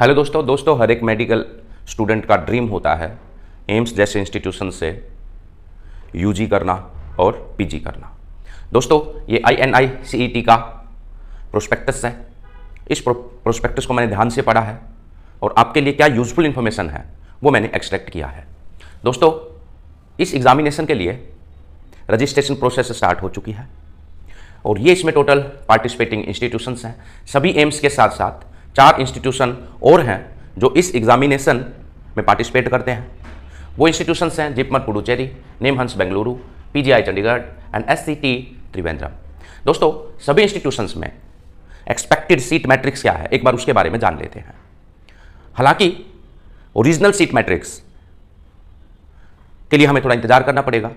hello दोस्तों दोस्तों हर एक मेडिकल स्टूडेंट का ड्रीम होता है एम्स जैसे इंस्टीट्यूशन से यूजी करना और पीजी करना दोस्तों ये I N I C E T का प्रोस्पेक्टस है इस प्रो, प्रोस्पेक्टस को मैंने ध्यान से पढ़ा है और आपके लिए क्या यूजफुल इन्फॉर्मेशन है वो मैंने एक्सट्रैक्ट किया है दोस्तों इस एग्जामिनेशन के लिए रजिस्ट्रेशन प्रोसेस स्टार्ट हो चुकी है और ये इसमें टोटल पार्टिसिपेटिंग इंस्टीट्यूशंस हैं सभी एम्स के साथ साथ चार इंस्टीट्यूशन और हैं जो इस एग्जामिनेशन में पार्टिसिपेट करते हैं वो इंस्टीट्यूशंस हैं JIPMER Puducherry NIMHANS Bengaluru PGI Chandigarh and S Trivandrum दोस्तों सभी इंस्टीट्यूशंस में एक्सपेक्टेड सीट मैट्रिक्स क्या है एक बार उसके बारे में जान लेते हैं हालांकि ओरिजिनल सीट मैट्रिक्स के लिए हमें थोड़ा इंतजार करना पड़ेगा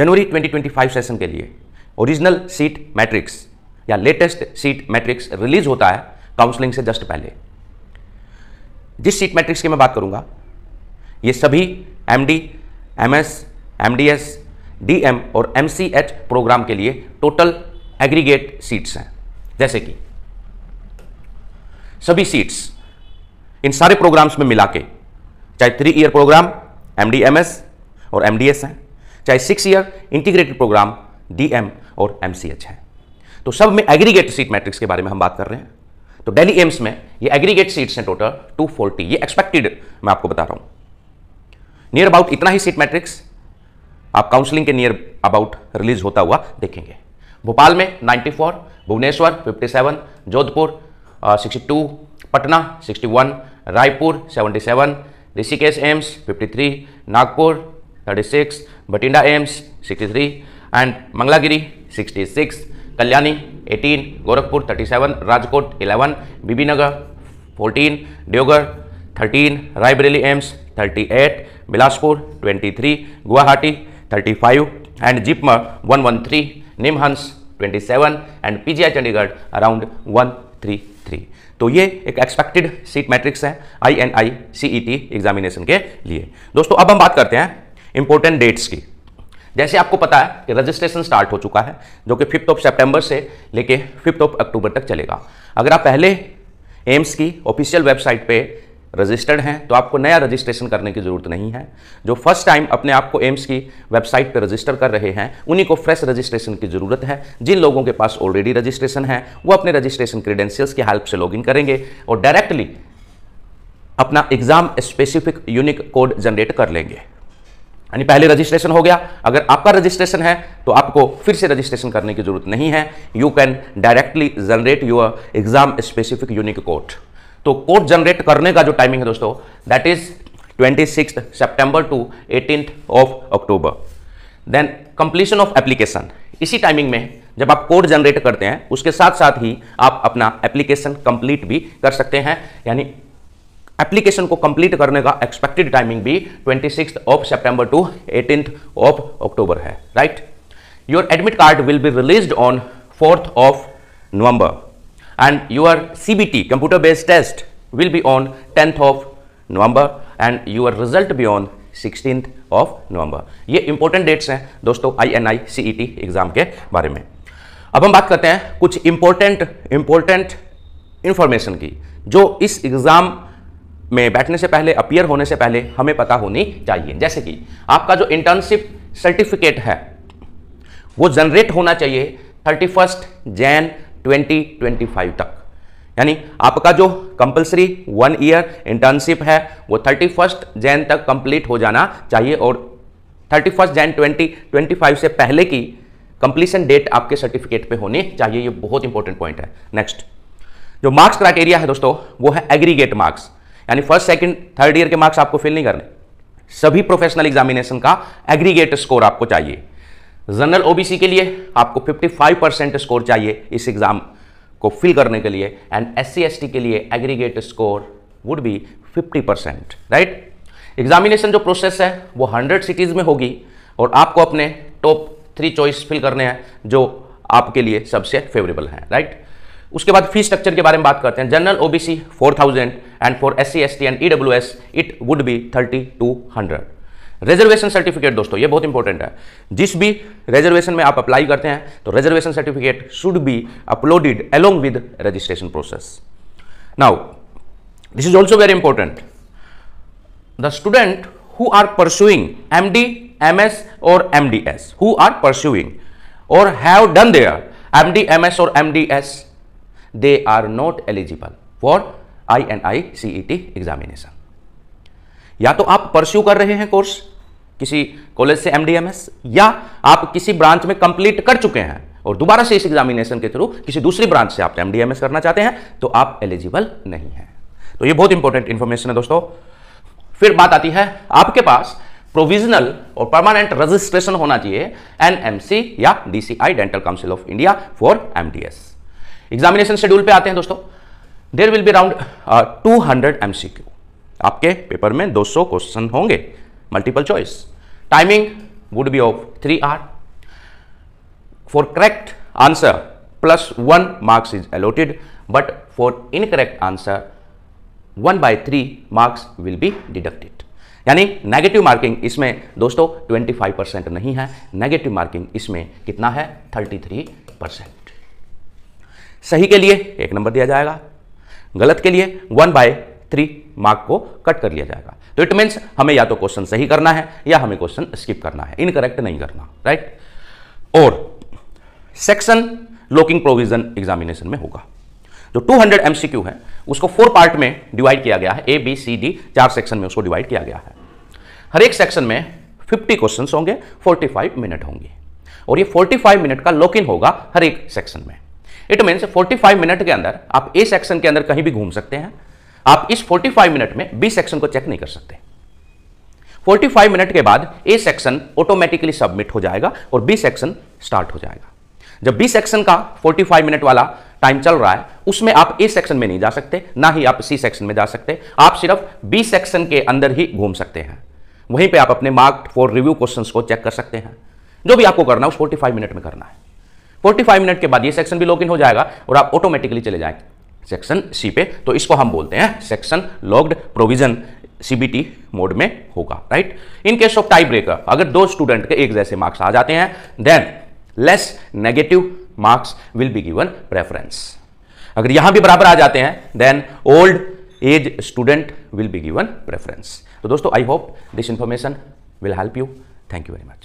जनवरी 2025 सेशन के लिए ओरिजिनल सीट मैट्रिक्स या लेटेस्ट सीट मैट्रिक्स रिलीज होता है काउंसलिंग से जस्ट पहले जिस सीट मैट्रिक्स की मैं बात करूंगा ये सभी M D M S M D S D M और एम सी एच प्रोग्राम के लिए टोटल एग्रीगेट सीट्स हैं जैसे कि सभी सीट्स इन सारे प्रोग्राम्स में मिला के चाहे three year programme M D M S और एम डी एस हैं चाहे six year integrated programme D M और एम सी एच है तो सब में एग्रीगेट सीट मैट्रिक्स के बारे में हम बात कर रहे हैं तो डेली एम्स में ये एग्रीगेट सीट्स हैं टोटल 240 ये एक्सपेक्टेड मैं आपको बता रहा हूँ नियर अबाउट इतना ही सीट मैट्रिक्स आप काउंसलिंग के नियर अबाउट रिलीज होता हुआ देखेंगे भोपाल में 94, भुवनेश्वर 57, जोधपुर आ, 62, Patna 61, Raipur 77, Rishikesh AIIMS 53, Nagpur 36, Bathinda AIIMS 63 and Mangalagiri 66, Kalyani eighteen Gorakhpur thirty seven Rajkot eleven Bibinagar fourteen Deoghar thirteen Raebareli AIIMS thirty eight Bilaspur twenty three Guwahati thirty five and JIPMER one one three NIMHANS twenty seven and P Chandigarh around one three three तो ये एक एक्सपेक्टेड सीट मैट्रिक्स है I N I C E T examination के लिए दोस्तों अब हम बात करते हैं इंपॉर्टेंट डेट्स की जैसे आपको पता है कि रजिस्ट्रेशन स्टार्ट हो चुका है जो कि फिफ्थ ऑफ सेप्टेम्बर से लेके फिफ्थ ऑफ अक्टूबर तक चलेगा अगर आप पहले एम्स की ऑफिशियल वेबसाइट पे रजिस्टर्ड हैं तो आपको नया रजिस्ट्रेशन करने की ज़रूरत नहीं है जो फर्स्ट टाइम अपने आप को एम्स की वेबसाइट पर रजिस्टर कर रहे हैं उन्हीं को फ्रेश रजिस्ट्रेशन की ज़रूरत है जिन लोगों के पास ऑलरेडी रजिस्ट्रेशन है वो अपने रजिस्ट्रेशन क्रीडेंशियल्स की हेल्प से लॉगिन करेंगे और डायरेक्टली अपना exam specific unique code generate कर लेंगे यानी पहले रजिस्ट्रेशन हो गया अगर आपका रजिस्ट्रेशन है तो आपको फिर से रजिस्ट्रेशन करने की जरूरत नहीं है you can directly generate your exam specific unique code तो कोड जनरेट करने का जो टाइमिंग है दोस्तों that is twenty six to eighteen of October then completion of application इसी टाइमिंग में जब आप कोड जनरेट करते हैं उसके साथ साथ ही आप अपना एप्लीकेशन कंप्लीट भी कर सकते हैं यानी एप्लीकेशन को कंप्लीट करने का एक्सपेक्टेड टाइमिंग भी twenty of September to eighteen of October है right your admit card will be release on fourth of November and your C B T computer based test will be on tenth of November and your result be on sixteen of November ये important dates हैं दोस्तों I N I C E T exam के बारे में अब हम बात करते हैं कुछ इंपॉर्टेंट इंपॉर्टेंट इंफॉर्मेशन की जो इस एग्ज़ाम में बैठने से पहले अपियर होने से पहले हमें पता होनी चाहिए जैसे कि आपका जो इंटर्नशिप सर्टिफिकेट है वो जनरेट होना चाहिए थर्टी फर्स्ट जैन 2025 तक यानी आपका जो कंपलसरी वन ईयर इंटर्नशिप है वो थर्टी फर्स्ट जैन तक कंप्लीट हो जाना चाहिए और थर्टी फर्स्ट जैन 2025 से पहले की कंप्लीसन डेट आपके सर्टिफिकेट पे होनी चाहिए ये बहुत इंपॉर्टेंट पॉइंट है नेक्स्ट जो मार्क्स क्राइटेरिया है दोस्तों वो है एग्रीगेट मार्क्स यानी फर्स्ट सेकंड थर्ड ईयर के मार्क्स आपको फिल नहीं करने सभी प्रोफेशनल एग्जामिनेशन का एग्रीगेट स्कोर आपको चाहिए जनरल ओबीसी के लिए आपको 55 परसेंट स्कोर चाहिए इस एग्ज़ाम को फिल करने के लिए एंड एस सी के लिए aggregate score would be 50 percent right examination जो प्रोसेस है वो 100 सिटीज़ में होगी और आपको अपने टॉप थ्री चॉइस फिल करने हैं जो आपके लिए सबसे फेवरेबल हैं राइट उसके बाद फी स्ट्रक्चर के बारे में बात करते हैं general OBC 4000 and for S C and E it would be thirty two hundred reservation certificate दोस्तों ये बहुत इंपॉर्टेंट है जिस भी रिजर्वेशन में आप अप्लाई करते हैं तो reservation certificate should be uploaded along with registration process now this is also very important the student who are pursuing M D M S और M D S who are pursuing or have done their MDMS or MDS, they are not eligible for I N I C E T examination या तो आप pursue कर रहे हैं course किसी college से MDMS या आप किसी ब्रांच में कंप्लीट कर चुके हैं और दोबारा से इस एग्जामिनेशन के थ्रू किसी दूसरी ब्रांच से आप एमडीएमएस करना चाहते हैं तो आप एलिजिबल नहीं है तो ये बहुत इंपॉर्टेंट इंफॉर्मेशन है दोस्तों फिर बात आती है आपके पास प्रोविजनल और परमानेंट रजिस्ट्रेशन होना चाहिए एनएमसी या DCI dental council of India for MDS examination schedule पे आते हैं दोस्तों there will be around two hundred M C Q आपके पेपर में 200 क्वेश्चन होंगे multiple choice timing would be of three hours for correct answer plus one marks is allotted but for incorrect answer one by three marks will be deducted यानी negative marking इसमें दोस्तों 25 percent नहीं है negative marking इसमें कितना है 33 percent सही के लिए एक नंबर दिया जाएगा गलत के लिए वन बाय थ्री मार्क को कट कर लिया जाएगा तो इट मीन्स हमें या तो क्वेश्चन सही करना है या हमें क्वेश्चन स्किप करना है इनकरेक्ट नहीं करना राइट और सेक्शन लॉकिंग प्रोविजन एग्जामिनेशन में होगा जो 200 हंड्रेड एमसीक्यू है उसको फोर पार्ट में डिवाइड किया गया है ए बी सी डी चार सेक्शन में उसको डिवाइड किया गया है हर एक सेक्शन में 50 क्वेश्चंस होंगे 45 मिनट होंगे और ये 45 मिनट का लॉक इन होगा हर एक सेक्शन में इट मीन्स 45 मिनट के अंदर आप ए सेक्शन के अंदर कहीं भी घूम सकते हैं आप इस 45 मिनट में बी सेक्शन को चेक नहीं कर सकते 45 मिनट के बाद ए सेक्शन ऑटोमेटिकली सबमिट हो जाएगा और बी सेक्शन स्टार्ट हो जाएगा जब बी सेक्शन का 45 मिनट वाला टाइम चल रहा है उसमें आप ए सेक्शन में नहीं जा सकते ना ही आप सी सेक्शन में जा सकते आप सिर्फ बी सेक्शन के अंदर ही घूम सकते हैं वहीं पे आप अपने मार्क फॉर रिव्यू क्वेश्चंस को चेक कर सकते हैं जो भी आपको करना है उस 45 मिनट में करना है 45 मिनट के बाद ये सेक्शन भी लॉग इन हो जाएगा और आप ऑटोमेटिकली चले जाएंगे सेक्शन सी पे तो इसको हम बोलते हैं section locked provision CBT mode में होगा right in case of tie breaker अगर दो स्टूडेंट के एक जैसे मार्क्स आ जाते हैं then less negative marks will be given preference अगर यहां भी बराबर आ जाते हैं then old age student will be given preference तो दोस्तों I hope this information will help you thank you very much